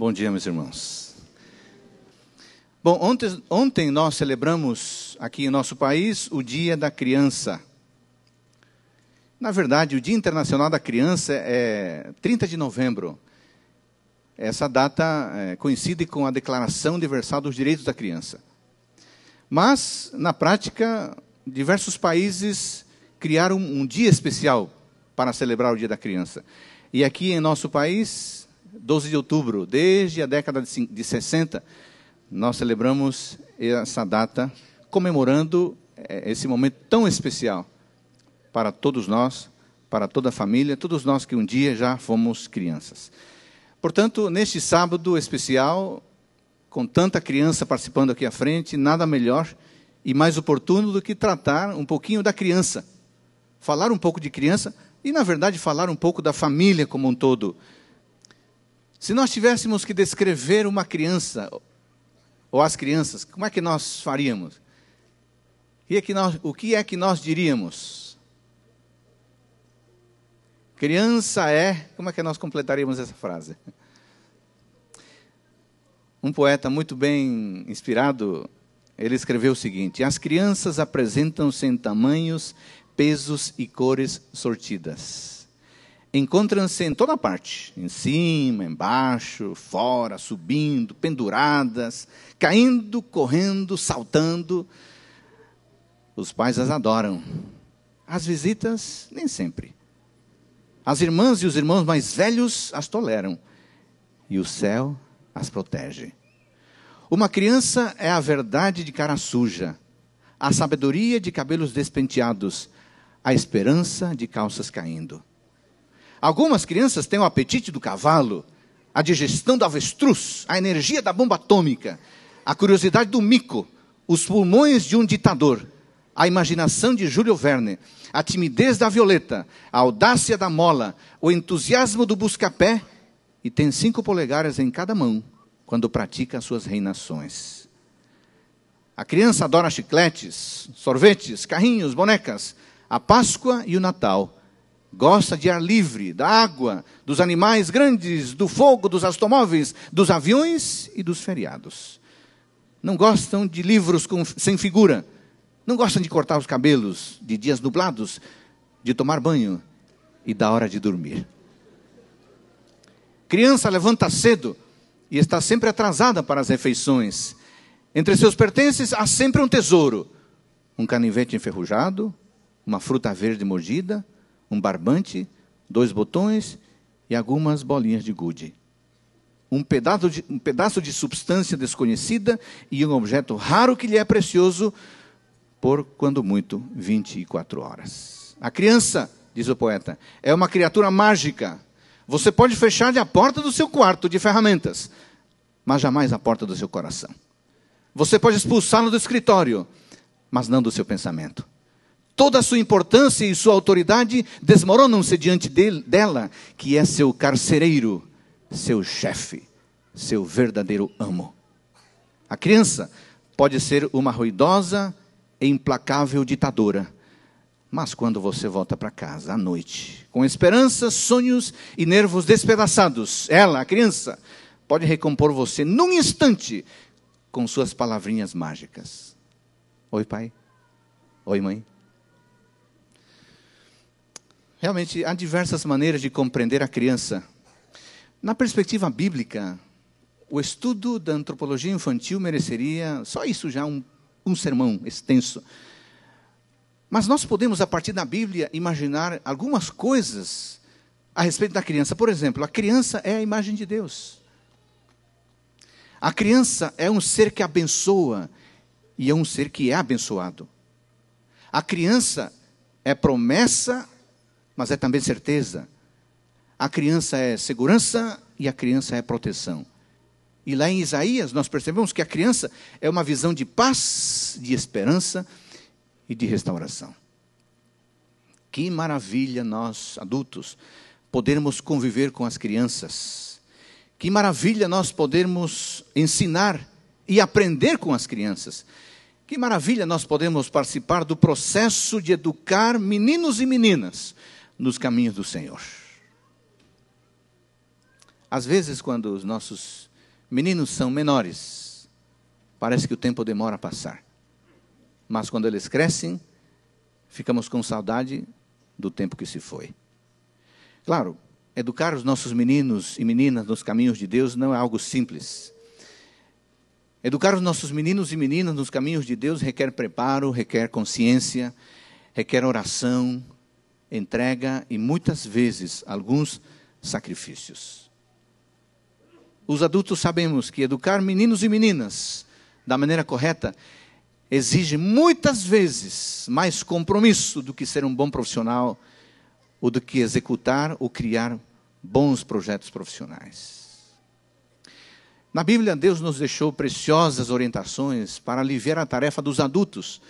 Bom dia, meus irmãos. Bom, ontem, ontem nós celebramos aqui em nosso país o Dia da Criança. Na verdade, o Dia Internacional da Criança é 30 de novembro. Essa data é, coincide com a Declaração Universal dos Direitos da Criança. Mas, na prática, diversos países criaram um dia especial para celebrar o Dia da Criança. E aqui em nosso país, 12 de outubro, desde a década de 60, nós celebramos essa data comemorando eh, esse momento tão especial para todos nós, para toda a família, todos nós que um dia já fomos crianças. Portanto, neste sábado especial, com tanta criança participando aqui à frente, nada melhor e mais oportuno do que tratar um pouquinho da criança. Falar um pouco de criança e, na verdade, falar um pouco da família como um todo se nós tivéssemos que descrever uma criança, ou as crianças, como é que nós faríamos? E é que nós, o que é que nós diríamos? Criança é. Como é que nós completaríamos essa frase? Um poeta muito bem inspirado, ele escreveu o seguinte: As crianças apresentam-se em tamanhos, pesos e cores sortidas encontram-se em toda parte, em cima, embaixo, fora, subindo, penduradas, caindo, correndo, saltando. Os pais as adoram. As visitas, nem sempre. As irmãs e os irmãos mais velhos as toleram. E o céu as protege. Uma criança é a verdade de cara suja, a sabedoria de cabelos despenteados, a esperança de calças caindo. Algumas crianças têm o apetite do cavalo, a digestão do avestruz, a energia da bomba atômica, a curiosidade do mico, os pulmões de um ditador, a imaginação de Júlio Verne, a timidez da violeta, a audácia da mola, o entusiasmo do buscapé, e tem cinco polegares em cada mão quando pratica as suas reinações. A criança adora chicletes, sorvetes, carrinhos, bonecas, a Páscoa e o Natal Gosta de ar livre, da água, dos animais grandes, do fogo, dos automóveis, dos aviões e dos feriados. Não gostam de livros com, sem figura. Não gostam de cortar os cabelos, de dias nublados, de tomar banho e da hora de dormir. Criança levanta cedo e está sempre atrasada para as refeições. Entre seus pertences há sempre um tesouro: um canivete enferrujado, uma fruta verde mordida um barbante, dois botões e algumas bolinhas de gude. Um pedaço de, um pedaço de substância desconhecida e um objeto raro que lhe é precioso por, quando muito, 24 horas. A criança, diz o poeta, é uma criatura mágica. Você pode fechar a porta do seu quarto de ferramentas, mas jamais a porta do seu coração. Você pode expulsá-lo do escritório, mas não do seu pensamento. Toda a sua importância e sua autoridade desmoronam-se diante dele, dela, que é seu carcereiro, seu chefe, seu verdadeiro amo. A criança pode ser uma ruidosa e implacável ditadora, mas quando você volta para casa à noite, com esperanças, sonhos e nervos despedaçados, ela, a criança, pode recompor você num instante com suas palavrinhas mágicas. Oi, pai. Oi, mãe. Realmente, há diversas maneiras de compreender a criança. Na perspectiva bíblica, o estudo da antropologia infantil mereceria, só isso já, um, um sermão extenso. Mas nós podemos, a partir da Bíblia, imaginar algumas coisas a respeito da criança. Por exemplo, a criança é a imagem de Deus. A criança é um ser que abençoa e é um ser que é abençoado. A criança é promessa mas é também certeza. A criança é segurança e a criança é proteção. E lá em Isaías nós percebemos que a criança é uma visão de paz, de esperança e de restauração. Que maravilha nós, adultos, podermos conviver com as crianças. Que maravilha nós podermos ensinar e aprender com as crianças. Que maravilha nós podemos participar do processo de educar meninos e meninas nos caminhos do Senhor. Às vezes, quando os nossos meninos são menores, parece que o tempo demora a passar. Mas quando eles crescem, ficamos com saudade do tempo que se foi. Claro, educar os nossos meninos e meninas nos caminhos de Deus não é algo simples. Educar os nossos meninos e meninas nos caminhos de Deus requer preparo, requer consciência, requer oração, entrega e muitas vezes alguns sacrifícios. Os adultos sabemos que educar meninos e meninas da maneira correta exige muitas vezes mais compromisso do que ser um bom profissional ou do que executar ou criar bons projetos profissionais. Na Bíblia, Deus nos deixou preciosas orientações para aliviar a tarefa dos adultos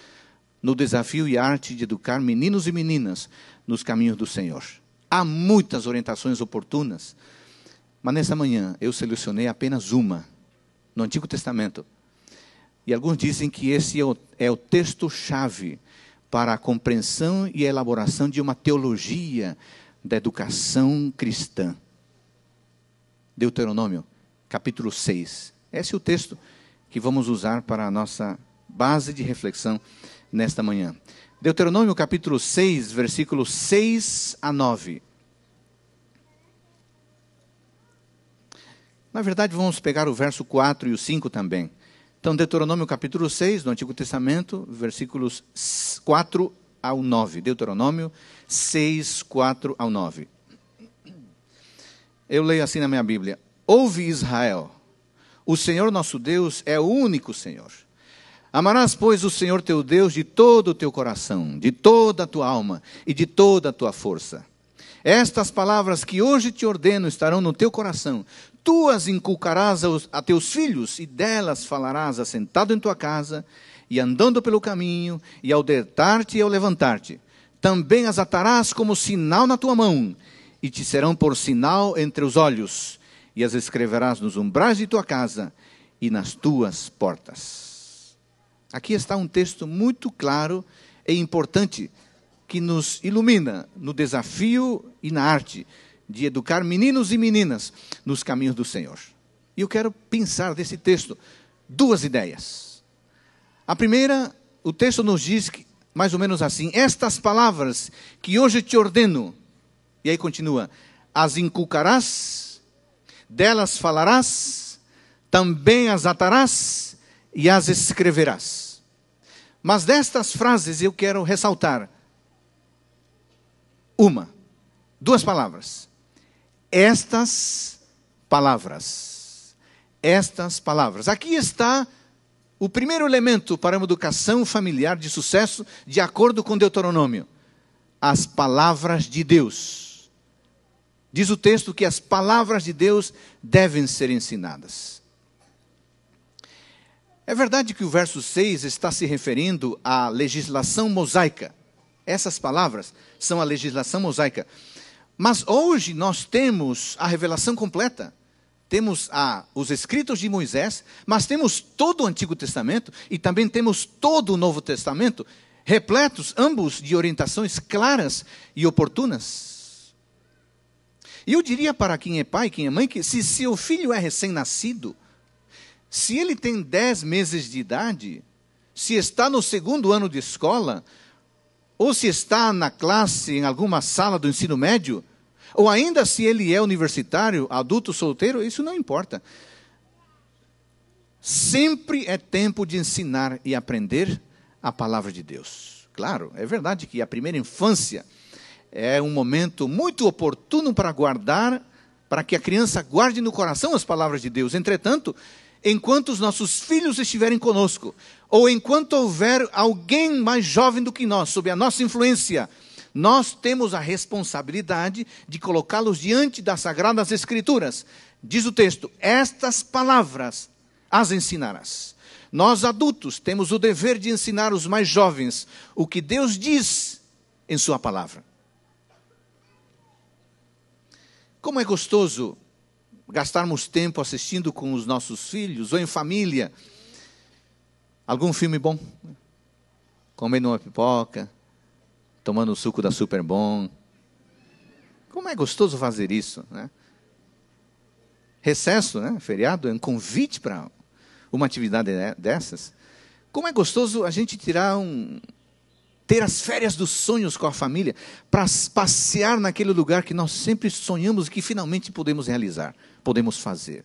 no desafio e arte de educar meninos e meninas nos caminhos do Senhor. Há muitas orientações oportunas, mas nessa manhã eu selecionei apenas uma, no Antigo Testamento. E alguns dizem que esse é o, é o texto-chave para a compreensão e a elaboração de uma teologia da educação cristã. Deuteronômio, capítulo 6. Esse é o texto que vamos usar para a nossa base de reflexão nesta manhã. Deuteronômio capítulo 6, versículos 6 a 9. Na verdade, vamos pegar o verso 4 e o 5 também. Então, Deuteronômio capítulo 6, do Antigo Testamento, versículos 4 ao 9. Deuteronômio 6, 4 ao 9. Eu leio assim na minha Bíblia: Ouve Israel, o Senhor nosso Deus é o único Senhor. Amarás, pois, o Senhor teu Deus de todo o teu coração, de toda a tua alma e de toda a tua força. Estas palavras que hoje te ordeno estarão no teu coração. Tu as inculcarás aos, a teus filhos e delas falarás assentado em tua casa e andando pelo caminho e ao deitar-te e ao levantar-te. Também as atarás como sinal na tua mão e te serão por sinal entre os olhos e as escreverás nos umbrais de tua casa e nas tuas portas. Aqui está um texto muito claro e importante que nos ilumina no desafio e na arte de educar meninos e meninas nos caminhos do Senhor. E eu quero pensar desse texto duas ideias. A primeira, o texto nos diz que, mais ou menos assim: Estas palavras que hoje te ordeno, e aí continua, as inculcarás, delas falarás, também as atarás e as escreverás. Mas destas frases eu quero ressaltar uma, duas palavras. Estas palavras. Estas palavras. Aqui está o primeiro elemento para uma educação familiar de sucesso, de acordo com Deuteronômio: as palavras de Deus. Diz o texto que as palavras de Deus devem ser ensinadas. É verdade que o verso 6 está se referindo à legislação mosaica. Essas palavras são a legislação mosaica. Mas hoje nós temos a revelação completa. Temos a, os escritos de Moisés, mas temos todo o Antigo Testamento e também temos todo o Novo Testamento, repletos ambos de orientações claras e oportunas. E eu diria para quem é pai, quem é mãe, que se seu filho é recém-nascido, se ele tem 10 meses de idade, se está no segundo ano de escola, ou se está na classe, em alguma sala do ensino médio, ou ainda se ele é universitário, adulto, solteiro, isso não importa. Sempre é tempo de ensinar e aprender a palavra de Deus. Claro, é verdade que a primeira infância é um momento muito oportuno para guardar, para que a criança guarde no coração as palavras de Deus. Entretanto, enquanto os nossos filhos estiverem conosco, ou enquanto houver alguém mais jovem do que nós, sob a nossa influência, nós temos a responsabilidade de colocá-los diante das Sagradas Escrituras. Diz o texto: estas palavras as ensinarás. Nós adultos temos o dever de ensinar os mais jovens o que Deus diz em Sua palavra. Como é gostoso gastarmos tempo assistindo com os nossos filhos ou em família algum filme bom, comendo uma pipoca, tomando o suco da Super Bom. Como é gostoso fazer isso, né? Recesso, né? Feriado é um convite para uma atividade dessas. Como é gostoso a gente tirar um, ter as férias dos sonhos com a família, para passear naquele lugar que nós sempre sonhamos e que finalmente podemos realizar, podemos fazer.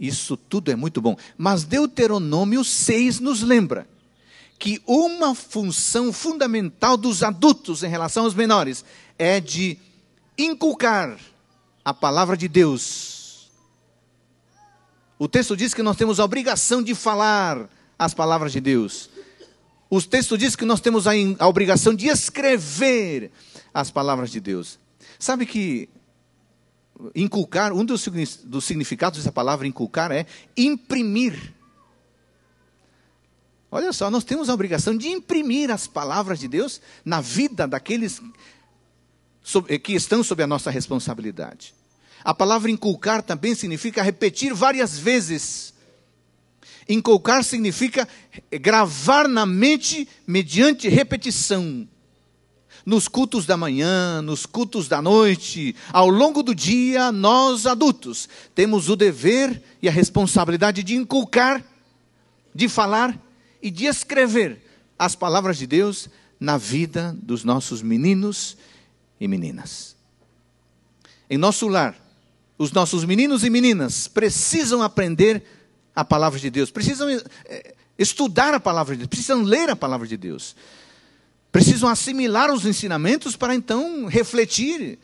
Isso tudo é muito bom. Mas Deuteronômio 6 nos lembra que uma função fundamental dos adultos em relação aos menores é de inculcar a palavra de Deus. O texto diz que nós temos a obrigação de falar as palavras de Deus. Os textos dizem que nós temos a, a obrigação de escrever as palavras de Deus. Sabe que inculcar, um dos, dos significados dessa palavra inculcar é imprimir. Olha só, nós temos a obrigação de imprimir as palavras de Deus na vida daqueles eh, que estão sob a nossa responsabilidade. A palavra inculcar também significa repetir várias vezes Inculcar significa gravar na mente mediante repetição. Nos cultos da manhã, nos cultos da noite, ao longo do dia, nós adultos temos o dever e a responsabilidade de inculcar, de falar e de escrever as palavras de Deus na vida dos nossos meninos e meninas. Em nosso lar, os nossos meninos e meninas precisam aprender a a palavra de Deus, precisam eh, estudar a palavra de Deus, precisam ler a palavra de Deus, precisam assimilar os ensinamentos para então refletir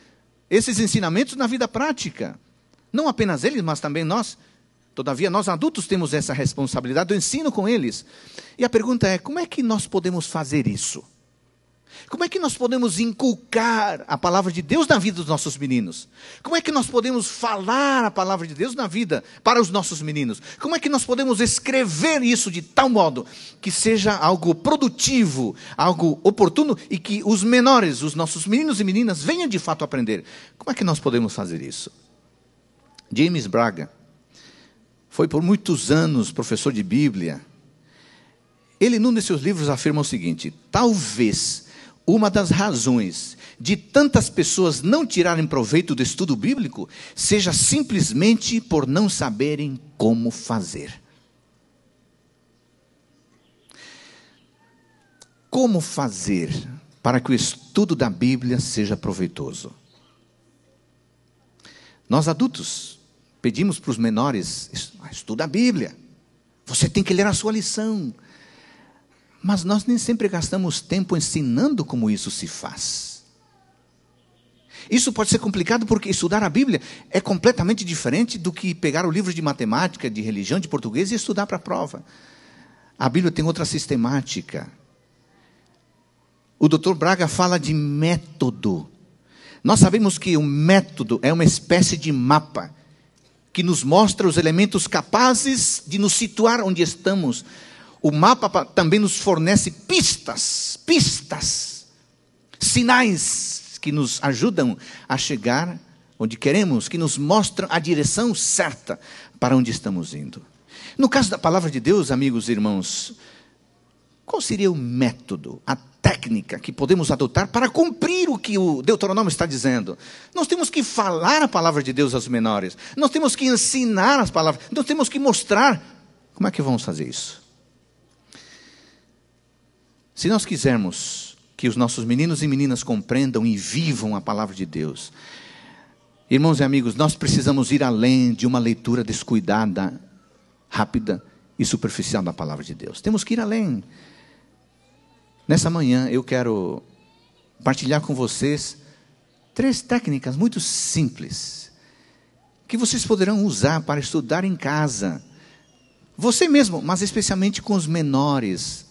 esses ensinamentos na vida prática. Não apenas eles, mas também nós. Todavia, nós adultos temos essa responsabilidade do ensino com eles. E a pergunta é: como é que nós podemos fazer isso? Como é que nós podemos inculcar a palavra de Deus na vida dos nossos meninos? Como é que nós podemos falar a palavra de Deus na vida para os nossos meninos? Como é que nós podemos escrever isso de tal modo que seja algo produtivo, algo oportuno e que os menores, os nossos meninos e meninas venham de fato aprender? Como é que nós podemos fazer isso? James Braga foi por muitos anos professor de Bíblia. Ele, num de seus livros, afirma o seguinte: talvez uma das razões de tantas pessoas não tirarem proveito do estudo bíblico seja simplesmente por não saberem como fazer. Como fazer para que o estudo da Bíblia seja proveitoso? Nós adultos pedimos para os menores: estuda a Bíblia, você tem que ler a sua lição, mas nós nem sempre gastamos tempo ensinando como isso se faz. Isso pode ser complicado porque estudar a Bíblia é completamente diferente do que pegar o livro de matemática, de religião, de português e estudar para a prova. A Bíblia tem outra sistemática. O doutor Braga fala de método. Nós sabemos que o método é uma espécie de mapa que nos mostra os elementos capazes de nos situar onde estamos o mapa também nos fornece pistas, pistas, sinais que nos ajudam a chegar onde queremos, que nos mostram a direção certa para onde estamos indo. No caso da palavra de Deus, amigos e irmãos, qual seria o método, a técnica que podemos adotar para cumprir o que o Deuteronômio está dizendo? Nós temos que falar a palavra de Deus aos menores, nós temos que ensinar as palavras, nós temos que mostrar. Como é que vamos fazer isso? Se nós quisermos que os nossos meninos e meninas compreendam e vivam a palavra de Deus, irmãos e amigos, nós precisamos ir além de uma leitura descuidada, rápida e superficial da palavra de Deus. Temos que ir além. Nessa manhã eu quero partilhar com vocês três técnicas muito simples que vocês poderão usar para estudar em casa. Você mesmo, mas especialmente com os menores,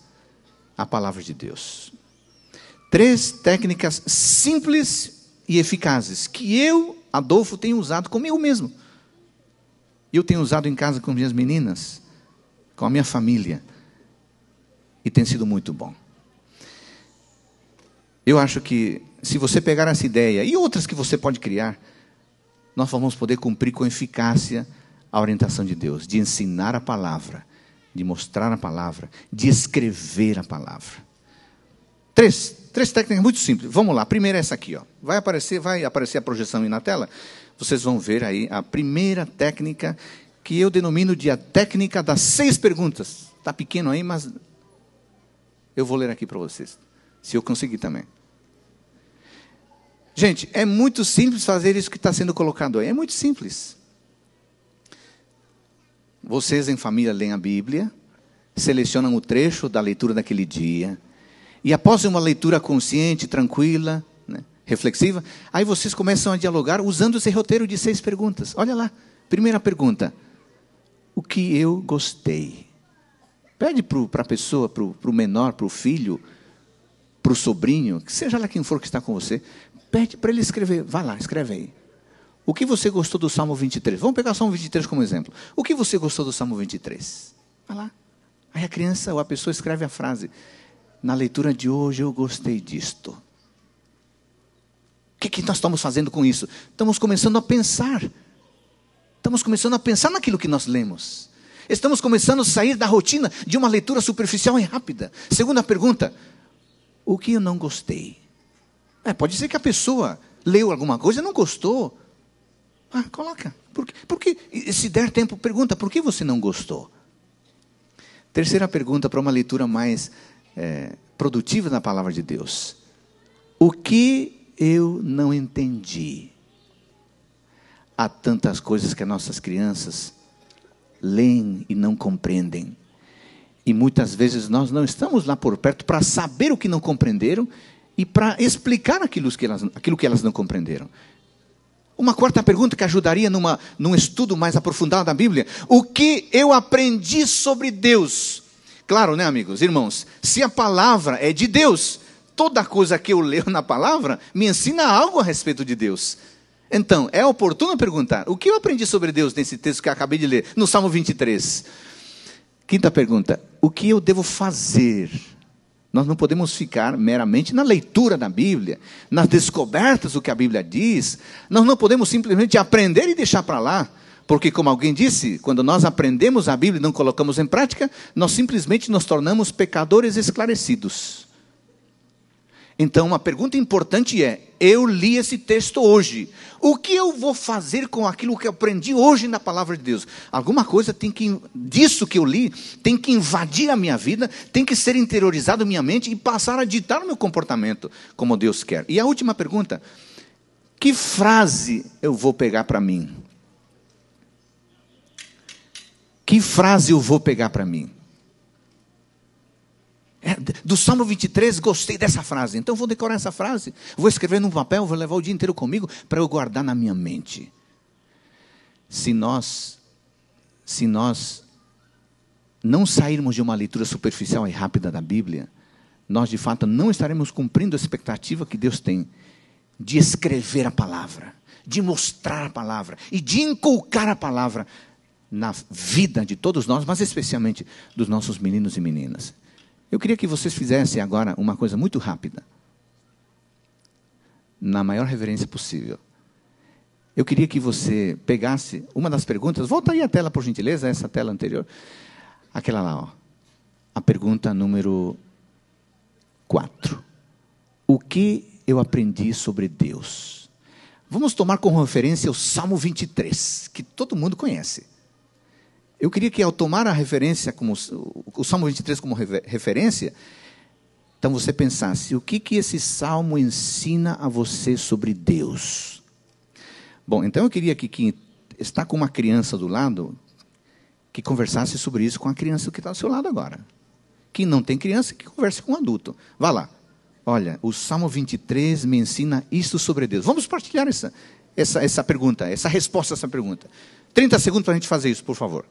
a palavra de Deus. Três técnicas simples e eficazes que eu, Adolfo, tenho usado comigo mesmo. Eu tenho usado em casa com minhas meninas, com a minha família, e tem sido muito bom. Eu acho que se você pegar essa ideia e outras que você pode criar, nós vamos poder cumprir com eficácia a orientação de Deus, de ensinar a palavra de mostrar a palavra, de escrever a palavra. Três, três técnicas muito simples. Vamos lá. Primeira é essa aqui, ó. Vai aparecer, vai aparecer a projeção aí na tela. Vocês vão ver aí a primeira técnica que eu denomino de a técnica das seis perguntas. Está pequeno aí, mas eu vou ler aqui para vocês, se eu conseguir também. Gente, é muito simples fazer isso que está sendo colocado aí. É muito simples. Vocês em família leem a Bíblia, selecionam o trecho da leitura daquele dia, e após uma leitura consciente, tranquila, né, reflexiva, aí vocês começam a dialogar usando esse roteiro de seis perguntas. Olha lá, primeira pergunta: O que eu gostei? Pede para a pessoa, para o menor, para o filho, para o sobrinho, seja lá quem for que está com você, pede para ele escrever. Vai lá, escreve aí. O que você gostou do Salmo 23? Vamos pegar o Salmo 23 como exemplo. O que você gostou do Salmo 23? Vai lá. Aí a criança ou a pessoa escreve a frase: Na leitura de hoje eu gostei disto. O que, que nós estamos fazendo com isso? Estamos começando a pensar. Estamos começando a pensar naquilo que nós lemos. Estamos começando a sair da rotina de uma leitura superficial e rápida. Segunda pergunta: O que eu não gostei? É, pode ser que a pessoa leu alguma coisa e não gostou. Ah, coloca. Por, quê? Porque se der tempo, pergunta, por que você não gostou? Terceira pergunta para uma leitura mais é, produtiva na palavra de Deus. O que eu não entendi? Há tantas coisas que as nossas crianças leem e não compreendem. E muitas vezes nós não estamos lá por perto para saber o que não compreenderam e para explicar aquilo que, elas, aquilo que elas não compreenderam. Uma quarta pergunta que ajudaria numa, num estudo mais aprofundado da Bíblia: o que eu aprendi sobre Deus? Claro, né, amigos, irmãos? Se a palavra é de Deus, toda coisa que eu leio na palavra me ensina algo a respeito de Deus. Então, é oportuno perguntar: o que eu aprendi sobre Deus nesse texto que acabei de ler, no Salmo 23? Quinta pergunta: o que eu devo fazer nós não podemos ficar meramente na leitura da Bíblia, nas descobertas do que a Bíblia diz. Nós não podemos simplesmente aprender e deixar para lá. Porque, como alguém disse, quando nós aprendemos a Bíblia e não colocamos em prática, nós simplesmente nos tornamos pecadores esclarecidos. Então, uma pergunta importante é: eu li esse texto hoje, o que eu vou fazer com aquilo que eu aprendi hoje na palavra de Deus? Alguma coisa tem que disso que eu li tem que invadir a minha vida, tem que ser interiorizado minha mente e passar a ditar o meu comportamento como Deus quer. E a última pergunta: que frase eu vou pegar para mim? Que frase eu vou pegar para mim? É, do Salmo 23, gostei dessa frase. Então vou decorar essa frase, vou escrever num papel, vou levar o dia inteiro comigo para eu guardar na minha mente. Se nós se nós não sairmos de uma leitura superficial e rápida da Bíblia, nós de fato não estaremos cumprindo a expectativa que Deus tem de escrever a palavra, de mostrar a palavra e de inculcar a palavra na vida de todos nós, mas especialmente dos nossos meninos e meninas. Eu queria que vocês fizessem agora uma coisa muito rápida, na maior reverência possível. Eu queria que você pegasse uma das perguntas, volta aí a tela, por gentileza, essa tela anterior, aquela lá, ó. a pergunta número 4. O que eu aprendi sobre Deus? Vamos tomar como referência o Salmo 23, que todo mundo conhece. Eu queria que ao tomar a referência, como o Salmo 23 como referência, então você pensasse, o que, que esse salmo ensina a você sobre Deus? Bom, então eu queria que quem está com uma criança do lado, que conversasse sobre isso com a criança que está ao seu lado agora. Quem não tem criança, que converse com um adulto. Vá lá. Olha, o Salmo 23 me ensina isso sobre Deus. Vamos partilhar essa, essa, essa pergunta, essa resposta a essa pergunta. 30 segundos para a gente fazer isso, por favor.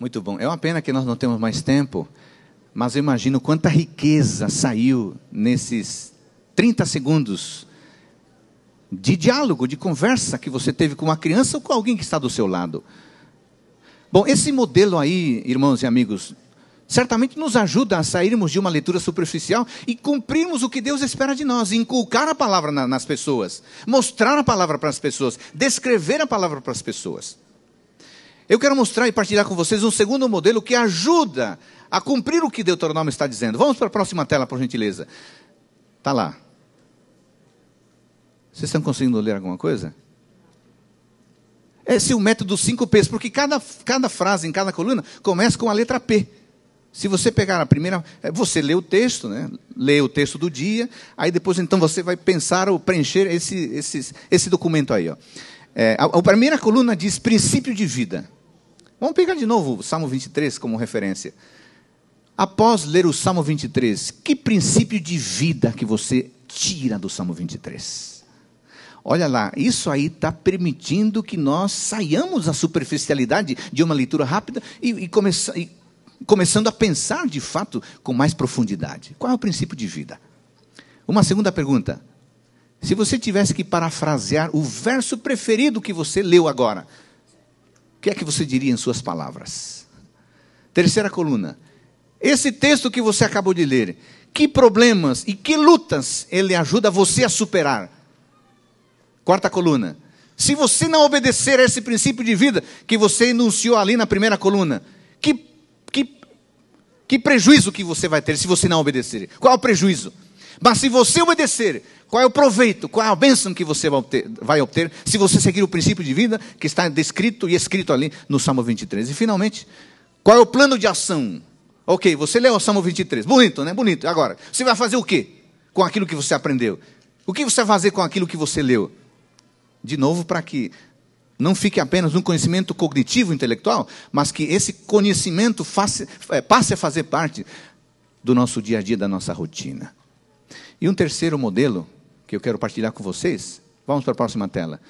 Muito bom. É uma pena que nós não temos mais tempo, mas eu imagino quanta riqueza saiu nesses 30 segundos de diálogo, de conversa que você teve com uma criança ou com alguém que está do seu lado. Bom, esse modelo aí, irmãos e amigos, certamente nos ajuda a sairmos de uma leitura superficial e cumprirmos o que Deus espera de nós, inculcar a palavra na, nas pessoas, mostrar a palavra para as pessoas, descrever a palavra para as pessoas. Eu quero mostrar e partilhar com vocês um segundo modelo que ajuda a cumprir o que Deuteronômio está dizendo. Vamos para a próxima tela, por gentileza. Está lá. Vocês estão conseguindo ler alguma coisa? Esse é o método 5 P's, porque cada, cada frase em cada coluna começa com a letra P. Se você pegar a primeira, é, você lê o texto, né? lê o texto do dia, aí depois então você vai pensar ou preencher esse, esse, esse documento aí. Ó. É, a, a primeira coluna diz princípio de vida. Vamos pegar de novo o Salmo 23 como referência. Após ler o Salmo 23, que princípio de vida que você tira do Salmo 23? Olha lá, isso aí está permitindo que nós saiamos da superficialidade de uma leitura rápida e, e, come, e começando a pensar de fato com mais profundidade. Qual é o princípio de vida? Uma segunda pergunta. Se você tivesse que parafrasear o verso preferido que você leu agora, o que é que você diria em suas palavras? Terceira coluna. Esse texto que você acabou de ler, que problemas e que lutas ele ajuda você a superar? Quarta coluna. Se você não obedecer a esse princípio de vida que você enunciou ali na primeira coluna, que, que, que prejuízo que você vai ter se você não obedecer? Qual o prejuízo? Mas se você obedecer, qual é o proveito, qual é a bênção que você vai obter, vai obter se você seguir o princípio de vida que está descrito e escrito ali no Salmo 23? E finalmente, qual é o plano de ação? Ok, você leu o Salmo 23. Bonito, né? Bonito. Agora, você vai fazer o quê com aquilo que você aprendeu? O que você vai fazer com aquilo que você leu? De novo, para que não fique apenas um conhecimento cognitivo intelectual, mas que esse conhecimento face, é, passe a fazer parte do nosso dia a dia, da nossa rotina. E um terceiro modelo que eu quero partilhar com vocês. Vamos para a próxima tela.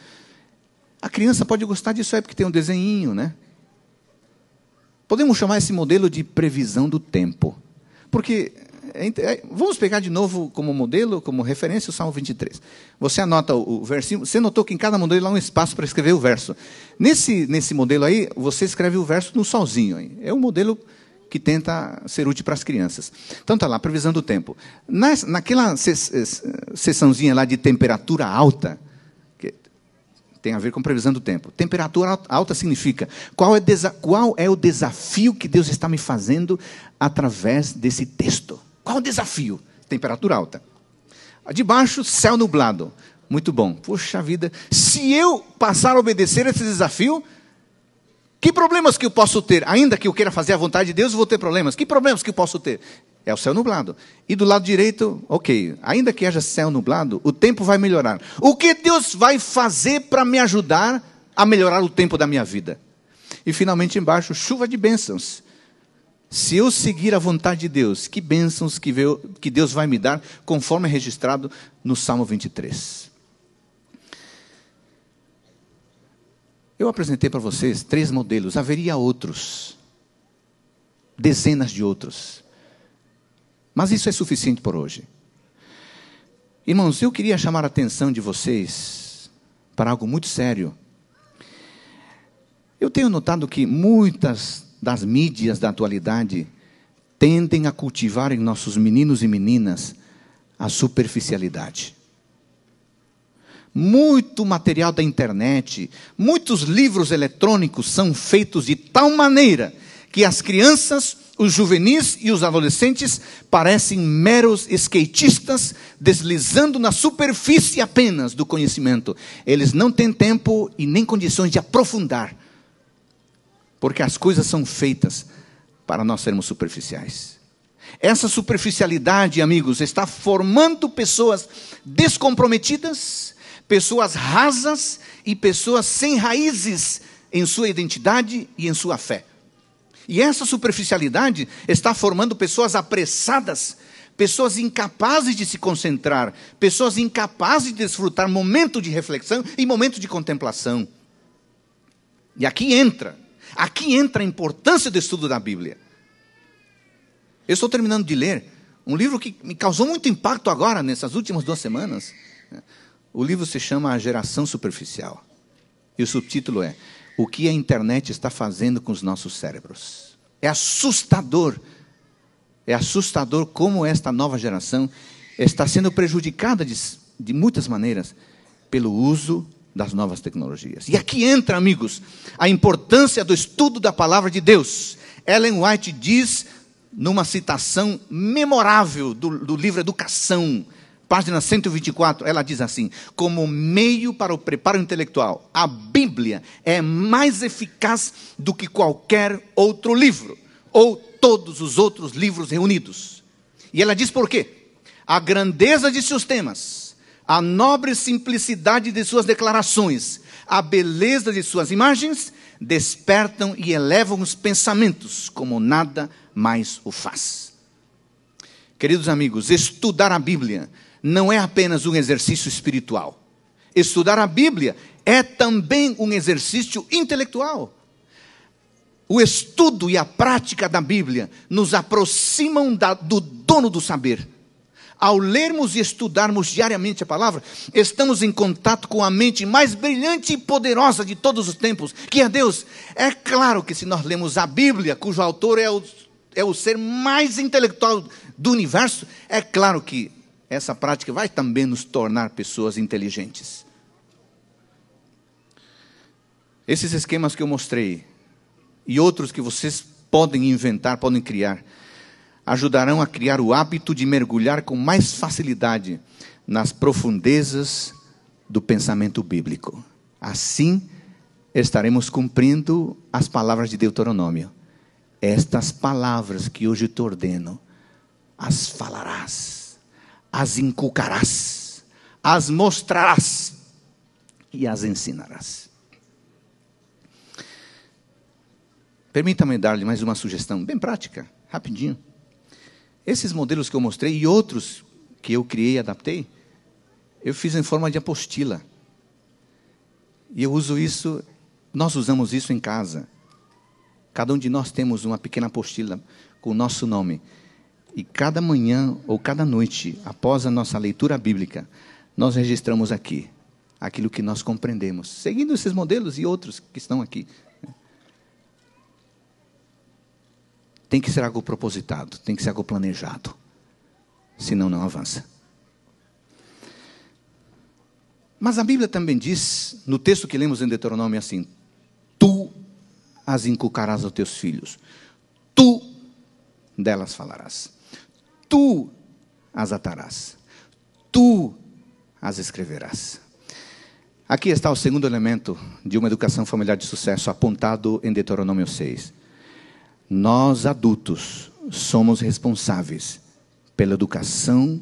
A criança pode gostar disso aí porque tem um desenho, né? Podemos chamar esse modelo de previsão do tempo. Porque é é, vamos pegar de novo como modelo, como referência, o Salmo 23. Você anota o versículo. Você notou que em cada modelo há um espaço para escrever o verso. Nesse, nesse modelo aí, você escreve o verso no solzinho. Aí. É um modelo que tenta ser útil para as crianças. Então está lá, previsão do tempo. Nas, naquela sessãozinha lá de temperatura alta, tem a ver com previsão do tempo. Temperatura alta significa qual é, qual é, o desafio que Deus está me fazendo através desse texto. Qual o desafio? Temperatura alta. De baixo, céu nublado. Muito bom. Poxa vida, se eu passar a obedecer a esse desafio, que problemas que eu posso ter? Ainda que eu queira fazer a vontade de Deus, vou ter problemas. Que problemas que eu posso ter? É o céu nublado. E do lado direito, ok, ainda que haja céu nublado, o tempo vai melhorar. O que Deus vai fazer para me ajudar a melhorar o tempo da minha vida? E finalmente embaixo, chuva de bênçãos. Se eu seguir a vontade de Deus, que bênçãos que Deus vai me dar, conforme é registrado no Salmo 23. Eu apresentei para vocês três modelos, haveria outros, dezenas de outros. Mas isso é suficiente por hoje. Irmãos, eu queria chamar a atenção de vocês para algo muito sério. Eu tenho notado que muitas das mídias da atualidade tendem a cultivar em nossos meninos e meninas a superficialidade. Muito material da internet, muitos livros eletrônicos são feitos de tal maneira que as crianças, os juvenis e os adolescentes parecem meros skatistas deslizando na superfície apenas do conhecimento. Eles não têm tempo e nem condições de aprofundar, porque as coisas são feitas para nós sermos superficiais. Essa superficialidade, amigos, está formando pessoas descomprometidas pessoas rasas e pessoas sem raízes em sua identidade e em sua fé. E essa superficialidade está formando pessoas apressadas, pessoas incapazes de se concentrar, pessoas incapazes de desfrutar momento de reflexão e momento de contemplação. E aqui entra, aqui entra a importância do estudo da Bíblia. Eu estou terminando de ler um livro que me causou muito impacto agora, nessas últimas duas semanas. Né? O livro se chama A Geração Superficial. E o subtítulo é O que a internet está fazendo com os nossos cérebros. É assustador. É assustador como esta nova geração está sendo prejudicada de, de muitas maneiras pelo uso das novas tecnologias. E aqui entra, amigos, a importância do estudo da palavra de Deus. Ellen White diz, numa citação memorável do, do livro Educação, página 124, ela diz assim: como meio para o preparo intelectual, a Bíblia é mais eficaz do que qualquer outro livro, ou todos os outros livros reunidos. E ela diz por quê? A grandeza de seus temas, a nobre simplicidade de suas declarações, a beleza de suas imagens, despertam e elevam os pensamentos, como nada mais o faz. Queridos amigos, estudar a Bíblia não é apenas um exercício espiritual. Estudar a Bíblia é também um exercício intelectual. O estudo e a prática da Bíblia nos aproximam da, do dono do saber. Ao lermos e estudarmos diariamente a palavra, estamos em contato com a mente mais brilhante e poderosa de todos os tempos, que é Deus. É claro que se nós lemos a Bíblia, cujo autor é o, é o ser mais intelectual do universo, é claro que essa prática vai também nos tornar pessoas inteligentes. Esses esquemas que eu mostrei e outros que vocês podem inventar, podem criar, ajudarão a criar o hábito de mergulhar com mais facilidade nas profundezas do pensamento bíblico. Assim, estaremos cumprindo as palavras de Deuteronômio. Estas palavras que hoje te ordeno, as falarás as inculcarás, as mostrarás e as ensinarás. Permita-me dar-lhe mais uma sugestão, bem prática, rapidinho. Esses modelos que eu mostrei e outros que eu criei e adaptei, eu fiz em forma de apostila. E eu uso isso, nós usamos isso em casa. Cada um de nós temos uma pequena apostila com o nosso nome. E cada manhã ou cada noite, após a nossa leitura bíblica, nós registramos aqui aquilo que nós compreendemos, seguindo esses modelos e outros que estão aqui. Né? Tem que ser algo propositado, tem que ser algo planejado, senão não avança. Mas a Bíblia também diz, no texto que lemos em Deuteronômio, assim: Tu as inculcarás aos teus filhos, tu delas falarás tu as atarás, tu as escreverás. Aqui está o segundo elemento de uma educação familiar de sucesso, apontado em Deuteronômio 6. Nós, adultos, somos responsáveis pela educação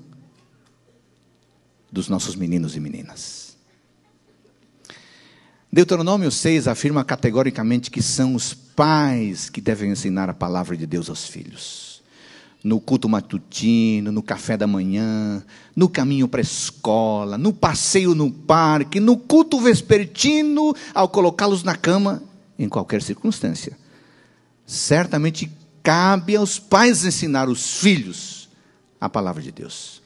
dos nossos meninos e meninas. Deuteronômio 6 afirma categoricamente que são os pais que devem ensinar a palavra de Deus aos filhos no culto matutino, no café da manhã, no caminho para a escola, no passeio no parque, no culto vespertino, ao colocá-los na cama, em qualquer circunstância. Certamente cabe aos pais ensinar os filhos a palavra de Deus.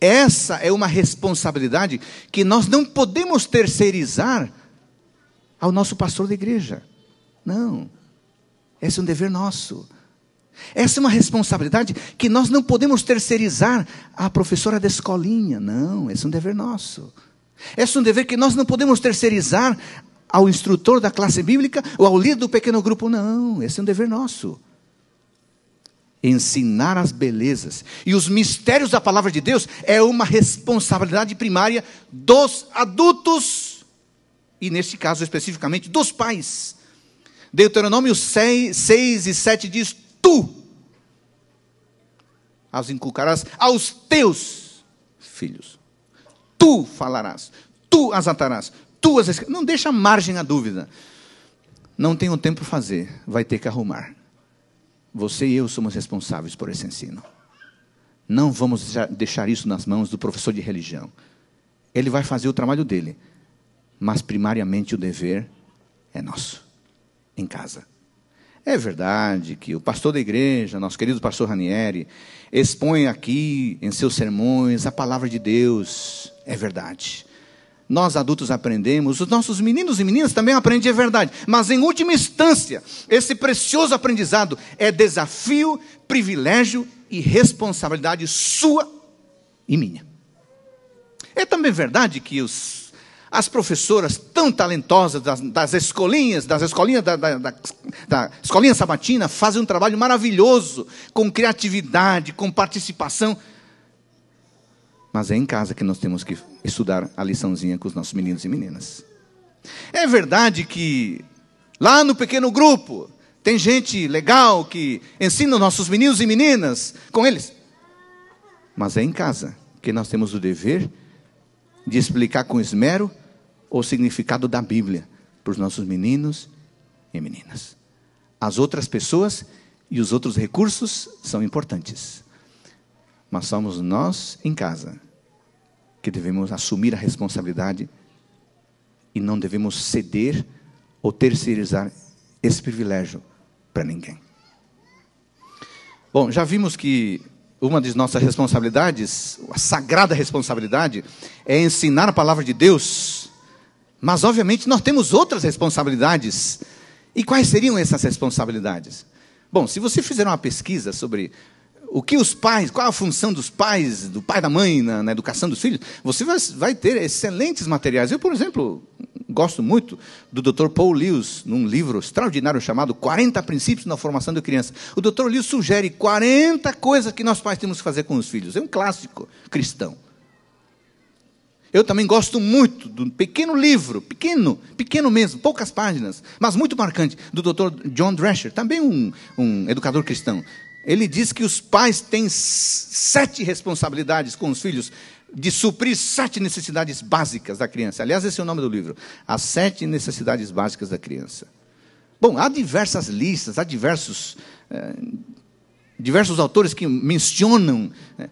Essa é uma responsabilidade que nós não podemos terceirizar ao nosso pastor da igreja. Não. Esse é um dever nosso. Essa é uma responsabilidade que nós não podemos terceirizar à professora da escolinha. Não, esse é um dever nosso. Esse é um dever que nós não podemos terceirizar ao instrutor da classe bíblica ou ao líder do pequeno grupo. Não, esse é um dever nosso. Ensinar as belezas e os mistérios da palavra de Deus é uma responsabilidade primária dos adultos, e neste caso especificamente dos pais. Deuteronômio 6, 6 e 7 diz: tu as inculcarás aos teus filhos. Tu falarás, tu as atarás, tu as Não deixa margem à dúvida. Não tenho tempo para fazer, vai ter que arrumar. Você e eu somos responsáveis por esse ensino. Não vamos deixar isso nas mãos do professor de religião. Ele vai fazer o trabalho dele, mas primariamente o dever é nosso, em casa. É verdade que o pastor da igreja, nosso querido pastor Ranieri, expõe aqui em seus sermões a palavra de Deus. É verdade. Nós adultos aprendemos, os nossos meninos e meninas também aprendem, é verdade. Mas em última instância, esse precioso aprendizado é desafio, privilégio e responsabilidade sua e minha. É também verdade que os as professoras tão talentosas das, das escolinhas, das escolinhas da, da, da, da escolinha sabatina, fazem um trabalho maravilhoso, com criatividade, com participação. Mas é em casa que nós temos que estudar a liçãozinha com os nossos meninos e meninas. É verdade que lá no pequeno grupo tem gente legal que ensina os nossos meninos e meninas com eles. Mas é em casa que nós temos o dever de explicar com esmero o significado da Bíblia para os nossos meninos e meninas. As outras pessoas e os outros recursos são importantes, mas somos nós em casa que devemos assumir a responsabilidade e não devemos ceder ou terceirizar esse privilégio para ninguém. Bom, já vimos que uma das nossas responsabilidades, a sagrada responsabilidade, é ensinar a palavra de Deus mas, obviamente, nós temos outras responsabilidades. E quais seriam essas responsabilidades? Bom, se você fizer uma pesquisa sobre o que os pais, qual a função dos pais, do pai e da mãe na, na educação dos filhos, você vai, vai, ter excelentes materiais. Eu, por exemplo, gosto muito do Dr. Paul Lewis, num livro extraordinário chamado 40 Princípios na Formação da Criança. O Dr. Lewis sugere 40 coisas que nós pais temos que fazer com os filhos. É um clássico cristão. Eu também gosto muito do pequeno livro, pequeno, pequeno mesmo, poucas páginas, mas muito marcante, do Dr. John Drescher, também um, um educador cristão. Ele diz que os pais têm sete responsabilidades com os filhos de suprir sete necessidades básicas da criança. Aliás, esse é o nome do livro: As Sete Necessidades Básicas da Criança. Bom, há diversas listas, há diversos, eh, diversos autores que mencionam né,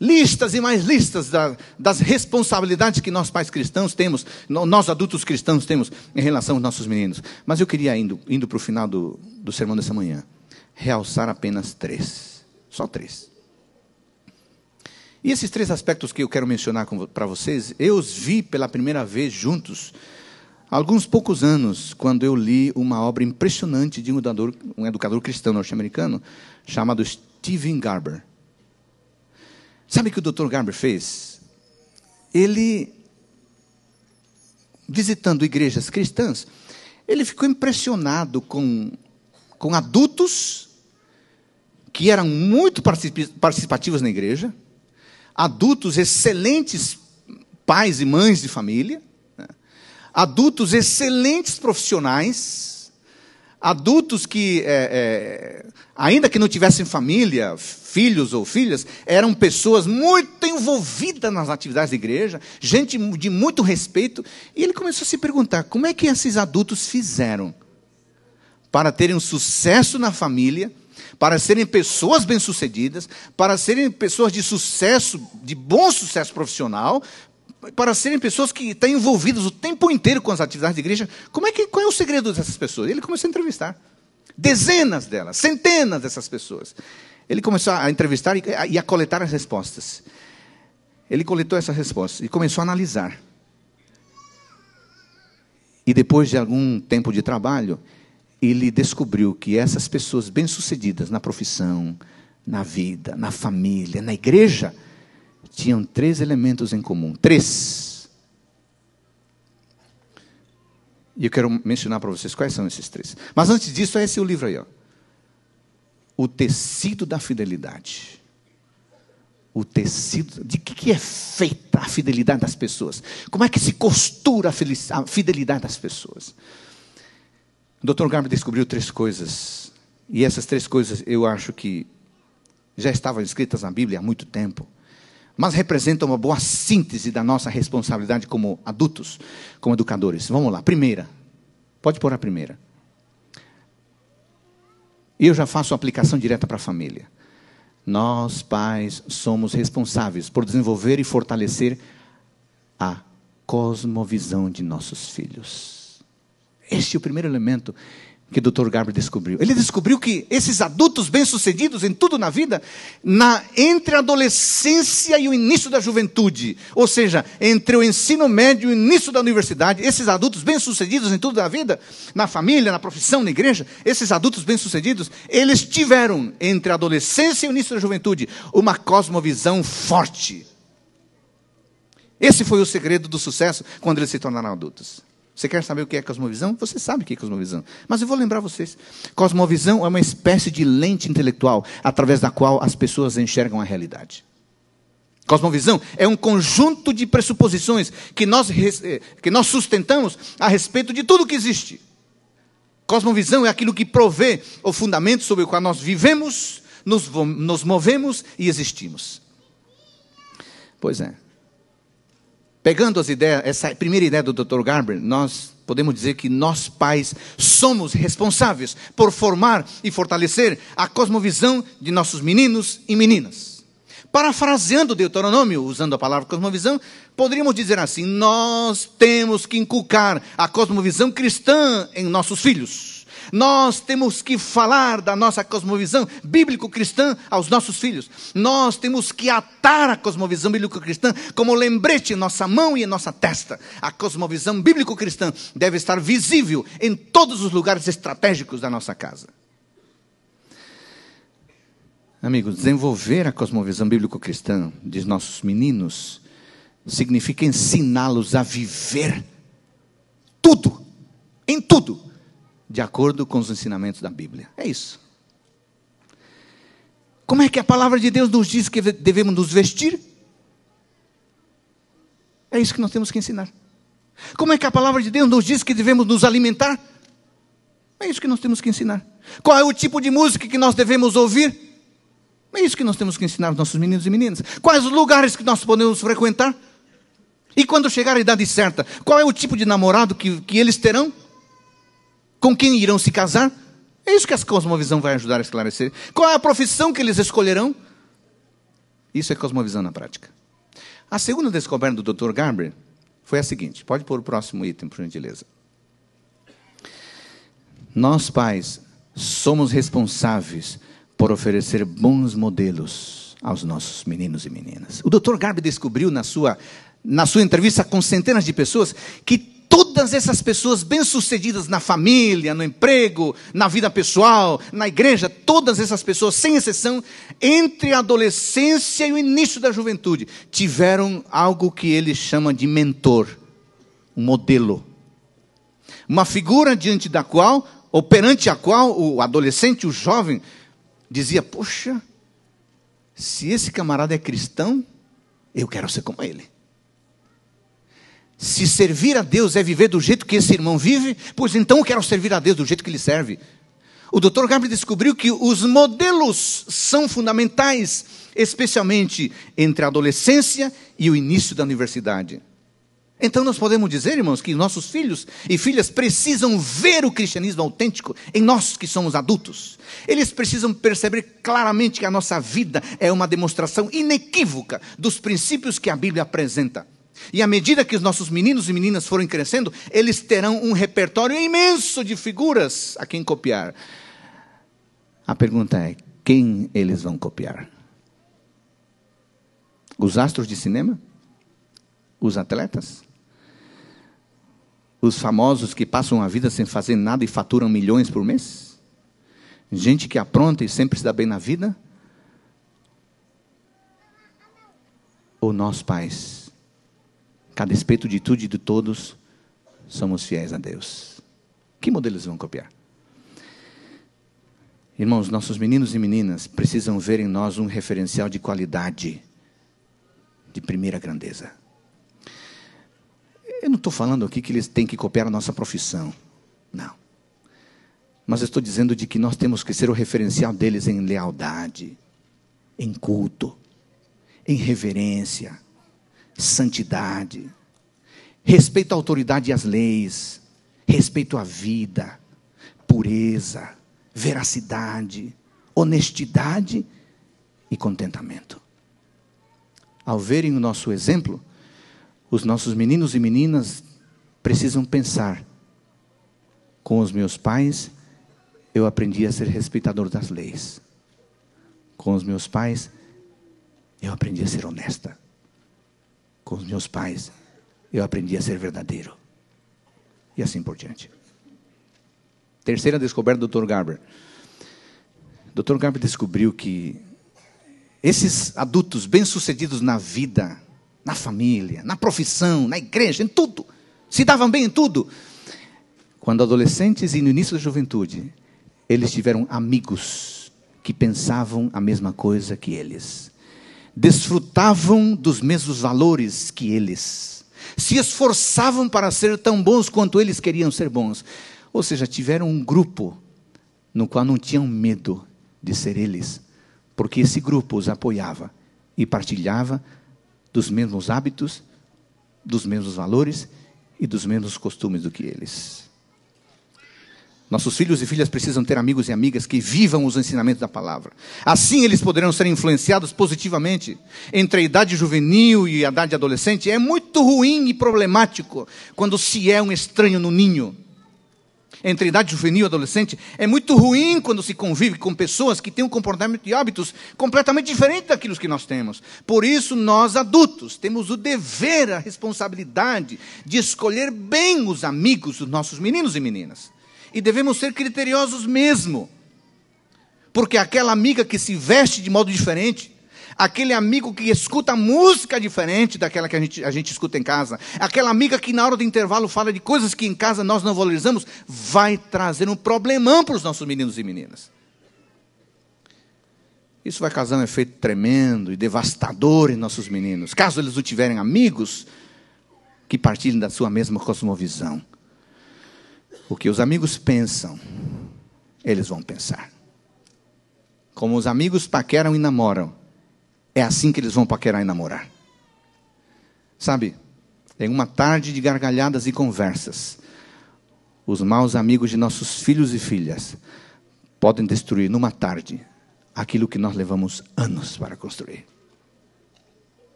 listas e mais listas da, das responsabilidades que nós pais cristãos temos, nós adultos cristãos temos em relação aos nossos meninos. Mas eu queria, indo, indo para o final do, do sermão dessa manhã, realçar apenas três, só três. E esses três aspectos que eu quero mencionar para vocês, eu os vi pela primeira vez juntos, há alguns poucos anos, quando eu li uma obra impressionante de um educador, um educador cristão norte-americano, chamado Steven Garber. Sabe o que o Dr. Garber fez? Ele, visitando igrejas cristãs, ele ficou impressionado com, com adultos que eram muito participativos na igreja, adultos excelentes pais e mães de família, né? adultos excelentes profissionais, Adultos que, é, é, ainda que não tivessem família, filhos ou filhas, eram pessoas muito envolvidas nas atividades da igreja, gente de muito respeito. E ele começou a se perguntar: como é que esses adultos fizeram para terem um sucesso na família? para serem pessoas bem-sucedidas, para serem pessoas de sucesso, de bom sucesso profissional, para serem pessoas que estão envolvidas o tempo inteiro com as atividades de igreja, como é que, qual é o segredo dessas pessoas? Ele começou a entrevistar dezenas delas, centenas dessas pessoas. Ele começou a entrevistar e a, e a coletar as respostas. Ele coletou essas respostas e começou a analisar. E depois de algum tempo de trabalho, ele descobriu que essas pessoas bem-sucedidas na profissão, na vida, na família, na igreja, tinham três elementos em comum. Três. E eu quero mencionar para vocês quais são esses três. Mas antes disso, é esse o livro aí. Ó. O tecido da fidelidade. O tecido. De que, que é feita a fidelidade das pessoas? Como é que se costura a fidelidade das pessoas? O Dr. Garber descobriu três coisas. E essas três coisas eu acho que já estavam escritas na Bíblia há muito tempo mas representa uma boa síntese da nossa responsabilidade como adultos, como educadores. Vamos lá, primeira. Pode pôr a primeira. Eu já faço aplicação direta para a família. Nós, pais, somos responsáveis por desenvolver e fortalecer a cosmovisão de nossos filhos. Este é o primeiro elemento que o Dr. Garber descobriu. Ele descobriu que esses adultos bem-sucedidos em tudo na vida, na entre a adolescência e o início da juventude, ou seja, entre o ensino médio e o início da universidade, esses adultos bem-sucedidos em tudo na vida, na família, na profissão, na igreja, esses adultos bem-sucedidos, eles tiveram entre a adolescência e o início da juventude uma cosmovisão forte. Esse foi o segredo do sucesso quando eles se tornaram adultos. Você quer saber o que é cosmovisão? Você sabe o que é cosmovisão. Mas eu vou lembrar vocês. Cosmovisão é uma espécie de lente intelectual através da qual as pessoas enxergam a realidade. Cosmovisão é um conjunto de pressuposições que nós, eh, que nós sustentamos a respeito de tudo que existe. Cosmovisão é aquilo que provê o fundamento sobre o qual nós vivemos, nos, nos movemos e existimos. Pois é. Pegando as ideias, essa primeira ideia do Dr. Garber, nós podemos dizer que nós pais somos responsáveis por formar e fortalecer a cosmovisão de nossos meninos e meninas. Parafraseando Deuteronômio, usando a palavra cosmovisão, poderíamos dizer assim: nós temos que inculcar a cosmovisão cristã em nossos filhos. Nós temos que falar da nossa cosmovisão bíblico-cristã aos nossos filhos. Nós temos que atar a cosmovisão bíblico-cristã como lembrete em nossa mão e em nossa testa. A cosmovisão bíblico-cristã deve estar visível em todos os lugares estratégicos da nossa casa. Amigos, desenvolver a cosmovisão bíblico-cristã de nossos meninos significa ensiná-los a viver tudo, em tudo, de acordo com os ensinamentos da Bíblia. É isso. Como é que a palavra de Deus nos diz que devemos nos vestir? É isso que nós temos que ensinar. Como é que a palavra de Deus nos diz que devemos nos alimentar? É isso que nós temos que ensinar. Qual é o tipo de música que nós devemos ouvir? É isso que nós temos que ensinar aos nossos meninos e meninas. Quais os lugares que nós podemos frequentar? E quando chegar a idade certa, qual é o tipo de namorado que, que eles terão? com quem irão se casar? É isso que a cosmovisão vai ajudar a esclarecer. Qual é a profissão que eles escolherão? Isso é cosmovisão na prática. A segunda descoberta do Dr. Garber foi a seguinte: pode pôr o próximo item, por gentileza. Nós, pais, somos responsáveis por oferecer bons modelos aos nossos meninos e meninas. O Dr. Garber descobriu na sua, na sua entrevista com centenas de pessoas que todas essas pessoas bem-sucedidas na família, no emprego, na vida pessoal, na igreja, todas essas pessoas, sem exceção, entre a adolescência e o início da juventude, tiveram algo que ele chama de mentor, um modelo. Uma figura diante da qual, ou perante a qual o adolescente, o jovem, dizia: Poxa, se esse camarada é cristão, eu quero ser como ele. Se servir a Deus é viver do jeito que esse irmão vive, pois então eu quero servir a Deus do jeito que ele serve. O Dr. Gabriel descobriu que os modelos são fundamentais, especialmente entre a adolescência e o início da universidade. Então nós podemos dizer, irmãos, que nossos filhos e filhas precisam ver o cristianismo autêntico em nós que somos adultos. Eles precisam perceber claramente que a nossa vida é uma demonstração inequívoca dos princípios que a Bíblia apresenta. E à medida que os nossos meninos e meninas forem crescendo, eles terão um repertório imenso de figuras a quem copiar. A pergunta é: quem eles vão copiar? Os astros de cinema? Os atletas? Os famosos que passam a vida sem fazer nada e faturam milhões por mês? Gente que apronta e sempre se dá bem na vida? Ou nós, pais? que a despeito de tudo e de todos, somos fiéis a Deus. Que modelos vão copiar? Irmãos, nossos meninos e meninas precisam ver em nós um referencial de qualidade, de primeira grandeza. Eu não estou falando aqui que eles têm que copiar a nossa profissão, não. Mas estou dizendo de que nós temos que ser o referencial deles em lealdade, em culto, em reverência, santidade, respeito à autoridade e às leis, respeito à vida, pureza, veracidade, honestidade e contentamento. Ao verem o nosso exemplo, os nossos meninos e meninas precisam pensar: com os meus pais, eu aprendi a ser respeitador das leis. Com os meus pais, eu aprendi a ser honesta com os meus pais, eu aprendi a ser verdadeiro. E assim por diante. Terceira descoberta do Dr. Garber. Dr. Garber descobriu que esses adultos bem-sucedidos na vida, na família, na profissão, na igreja, em tudo, se davam bem em tudo. Quando adolescentes e no início da juventude, eles tiveram amigos que pensavam a mesma coisa que eles desfrutavam dos mesmos valores que eles, se esforçavam para ser tão bons quanto eles queriam ser bons. Ou seja, tiveram um grupo no qual não tinham medo de ser eles, porque esse grupo os apoiava e partilhava dos mesmos hábitos, dos mesmos valores e dos mesmos costumes do que eles. Nossos filhos e filhas precisam ter amigos e amigas que vivam os ensinamentos da palavra. Assim eles poderão ser influenciados positivamente. Entre a idade juvenil e a idade adolescente é muito ruim e problemático quando se é um estranho no ninho. Entre a idade juvenil e adolescente é muito ruim quando se convive com pessoas que têm um comportamento e hábitos completamente diferente daqueles que nós temos. Por isso nós adultos temos o dever, a responsabilidade de escolher bem os amigos dos nossos meninos e meninas e devemos ser criteriosos mesmo. Porque aquela amiga que se veste de modo diferente, aquele amigo que escuta música diferente daquela que a gente, a gente escuta em casa, aquela amiga que na hora do intervalo fala de coisas que em casa nós não valorizamos, vai trazer um problemão para os nossos meninos e meninas. Isso vai causar um efeito tremendo e devastador em nossos meninos, caso eles não tiverem amigos que partilhem da sua mesma cosmovisão. O que os amigos pensam, eles vão pensar. Como os amigos paqueram e namoram, é assim que eles vão paquerar e namorar. Sabe, em uma tarde de gargalhadas e conversas, os maus amigos de nossos filhos e filhas podem destruir numa tarde aquilo que nós levamos anos para construir.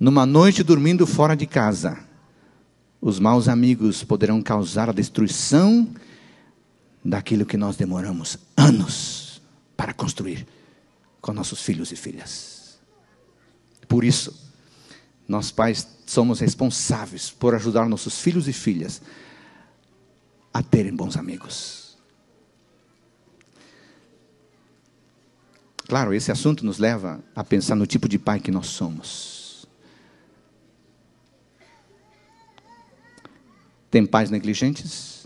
Numa noite dormindo fora de casa, os maus amigos poderão causar a destruição daquilo que nós demoramos anos para construir com nossos filhos e filhas. Por isso, nós pais somos responsáveis por ajudar nossos filhos e filhas a terem bons amigos. Claro, esse assunto nos leva a pensar no tipo de pai que nós somos. Tem pais negligentes,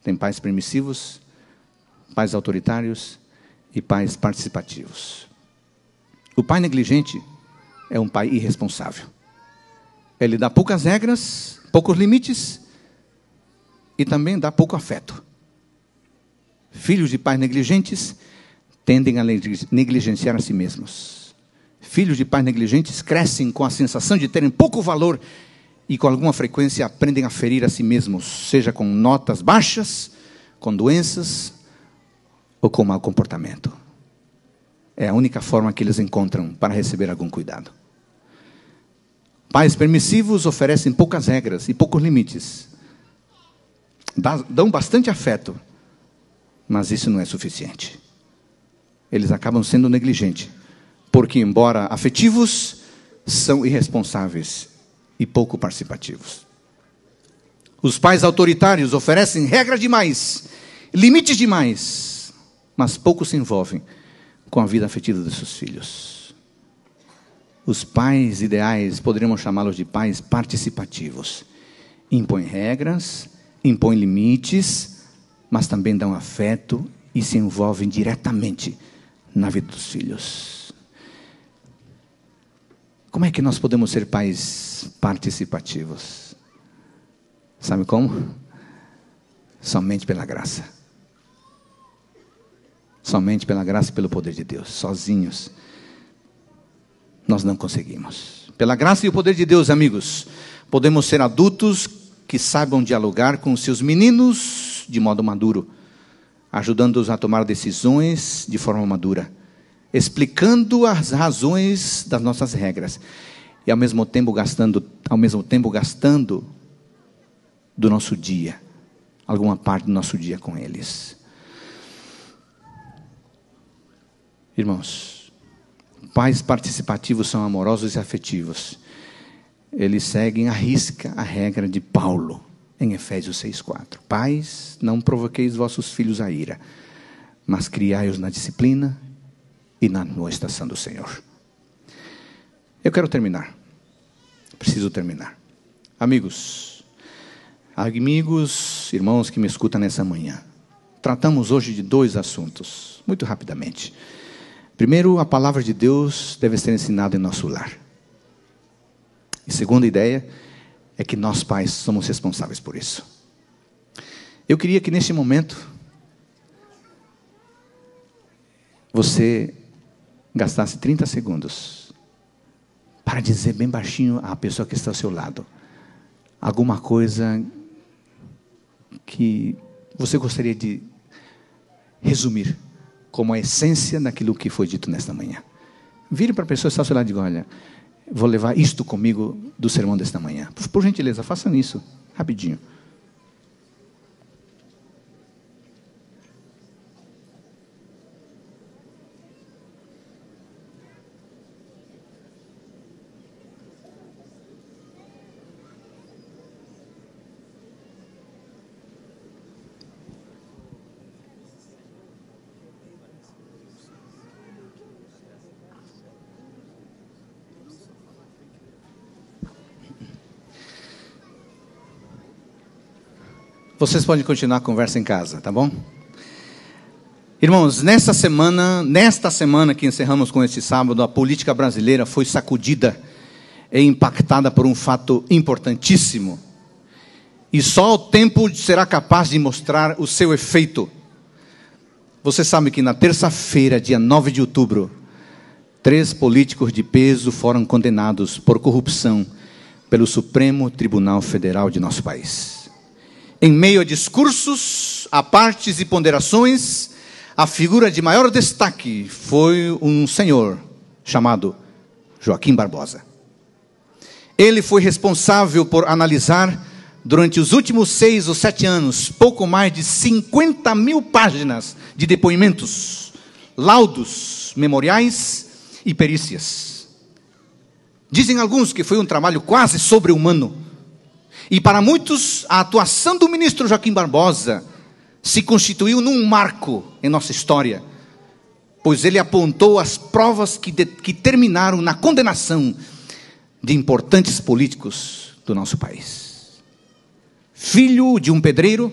tem pais permissivos, pais autoritários e pais participativos. O pai negligente é um pai irresponsável. Ele dá poucas regras, poucos limites e também dá pouco afeto. Filhos de pais negligentes tendem a negligenciar a si mesmos. Filhos de pais negligentes crescem com a sensação de terem pouco valor e com alguma frequência aprendem a ferir a si mesmos, seja com notas baixas, com doenças ou com mau comportamento. É a única forma que eles encontram para receber algum cuidado. Pais permissivos oferecem poucas regras e poucos limites. Dão bastante afeto, mas isso não é suficiente. Eles acabam sendo negligentes, porque, embora afetivos, são irresponsáveis e pouco participativos. Os pais autoritários oferecem regras demais, limites demais, mas pouco se envolvem com a vida afetiva dos seus filhos. Os pais ideais, poderíamos chamá-los de pais participativos, impõem regras, impõem limites, mas também dão afeto e se envolvem diretamente na vida dos filhos. Como é que nós podemos ser pais participativos? Sabe como? Somente pela graça. Somente pela graça e pelo poder de Deus. Sozinhos, nós não conseguimos. Pela graça e o poder de Deus, amigos, podemos ser adultos que saibam dialogar com seus meninos de modo maduro, ajudando-os a tomar decisões de forma madura explicando as razões das nossas regras e ao mesmo tempo gastando, ao mesmo tempo gastando do nosso dia, alguma parte do nosso dia com eles. Irmãos, pais participativos são amorosos e afetivos. Eles seguem à risca a regra de Paulo em Efésios 6:4. Pais, não provoqueis vossos filhos à ira, mas criai-os na disciplina e na estação do Senhor. Eu quero terminar. Preciso terminar. Amigos, amigos, irmãos que me escutam nessa manhã, tratamos hoje de dois assuntos, muito rapidamente. Primeiro, a palavra de Deus deve ser ensinada em nosso lar. E segunda ideia é que nós pais somos responsáveis por isso. Eu queria que neste momento você gastasse 30 segundos para dizer bem baixinho à pessoa que está ao seu lado alguma coisa que você gostaria de resumir como a essência daquilo que foi dito nesta manhã. Vire para a pessoa que está ao seu lado e diga: Olha, vou levar isto comigo do sermão desta manhã. Por gentileza, façam isso, rapidinho. Vocês podem continuar a conversa em casa, tá bom? Irmãos, nesta semana, nesta semana que encerramos com este sábado, a política brasileira foi sacudida e impactada por um fato importantíssimo. E só o tempo será capaz de mostrar o seu efeito. Você sabe que na terça-feira, dia 9 de outubro, três políticos de peso foram condenados por corrupção pelo Supremo Tribunal Federal de nosso país. Em meio a discursos, a partes e ponderações, a figura de maior destaque foi um senhor chamado Joaquim Barbosa. Ele foi responsável por analisar, durante os últimos seis ou sete anos, pouco mais de 50 mil páginas de depoimentos, laudos, memoriais e perícias. Dizem alguns que foi um trabalho quase sobre-humano e para muitos, a atuação do ministro Joaquim Barbosa se constituiu num marco em nossa história, pois ele apontou as provas que, de, que terminaram na condenação de importantes políticos do nosso país. Filho de um pedreiro,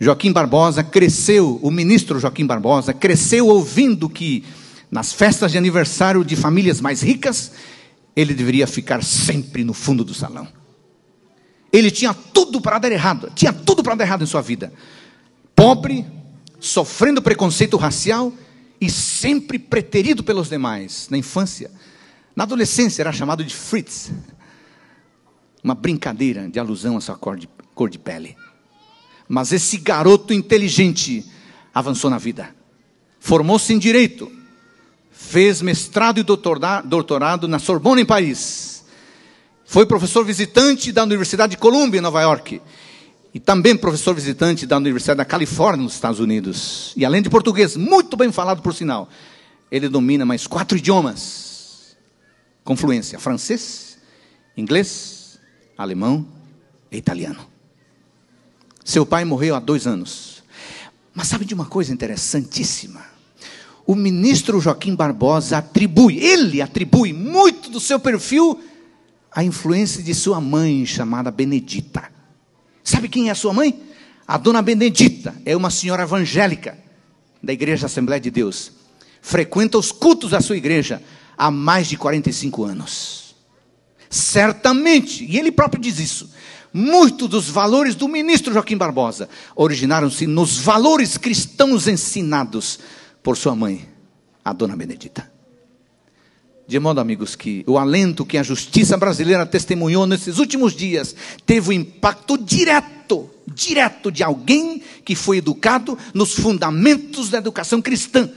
Joaquim Barbosa cresceu, o ministro Joaquim Barbosa cresceu ouvindo que nas festas de aniversário de famílias mais ricas, ele deveria ficar sempre no fundo do salão. Ele tinha tudo para dar errado, tinha tudo para dar errado em sua vida. Pobre, sofrendo preconceito racial e sempre preterido pelos demais na infância. Na adolescência era chamado de Fritz. Uma brincadeira de alusão à sua cor de, cor de pele. Mas esse garoto inteligente avançou na vida. Formou-se em direito. Fez mestrado e doutorado na Sorbonne em Paris foi professor visitante da Universidade de Columbia, em Nova York. E também professor visitante da Universidade da Califórnia, nos Estados Unidos. E além de português, muito bem falado, por sinal, ele domina mais quatro idiomas com fluência: francês, inglês, alemão e italiano. Seu pai morreu há dois anos. Mas sabe de uma coisa interessantíssima? O ministro Joaquim Barbosa atribui, ele atribui muito do seu perfil a influência de sua mãe, chamada Benedita. Sabe quem é a sua mãe? A dona Benedita é uma senhora evangélica da Igreja Assembleia de Deus. Frequenta os cultos da sua igreja há mais de 45 anos. Certamente, e ele próprio diz isso, muitos dos valores do ministro Joaquim Barbosa originaram-se nos valores cristãos ensinados por sua mãe, a dona Benedita. De modo, amigos, que o alento que a justiça brasileira testemunhou nesses últimos dias teve o um impacto direto, direto de alguém que foi educado nos fundamentos da educação cristã.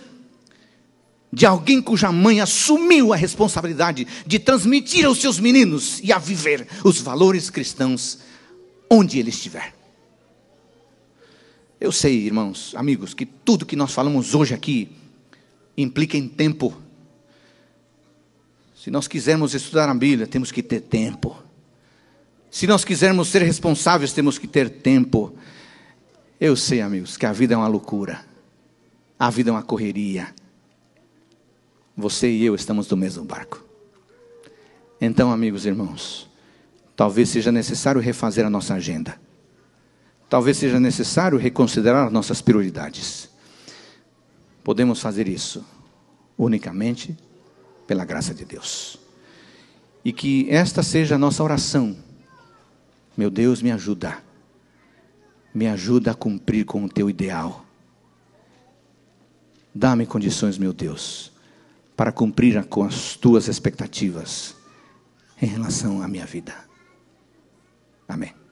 De alguém cuja mãe assumiu a responsabilidade de transmitir aos seus meninos e a viver os valores cristãos onde ele estiver. Eu sei, irmãos, amigos, que tudo que nós falamos hoje aqui implica em tempo se nós quisermos estudar a Bíblia, temos que ter tempo. Se nós quisermos ser responsáveis, temos que ter tempo. Eu sei, amigos, que a vida é uma loucura. A vida é uma correria. Você e eu estamos no mesmo barco. Então, amigos e irmãos, talvez seja necessário refazer a nossa agenda. Talvez seja necessário reconsiderar nossas prioridades. Podemos fazer isso unicamente pela graça de Deus. E que esta seja a nossa oração. Meu Deus, me ajuda. Me ajuda a cumprir com o teu ideal. Dá-me condições, meu Deus, para cumprir com as tuas expectativas em relação à minha vida. Amém.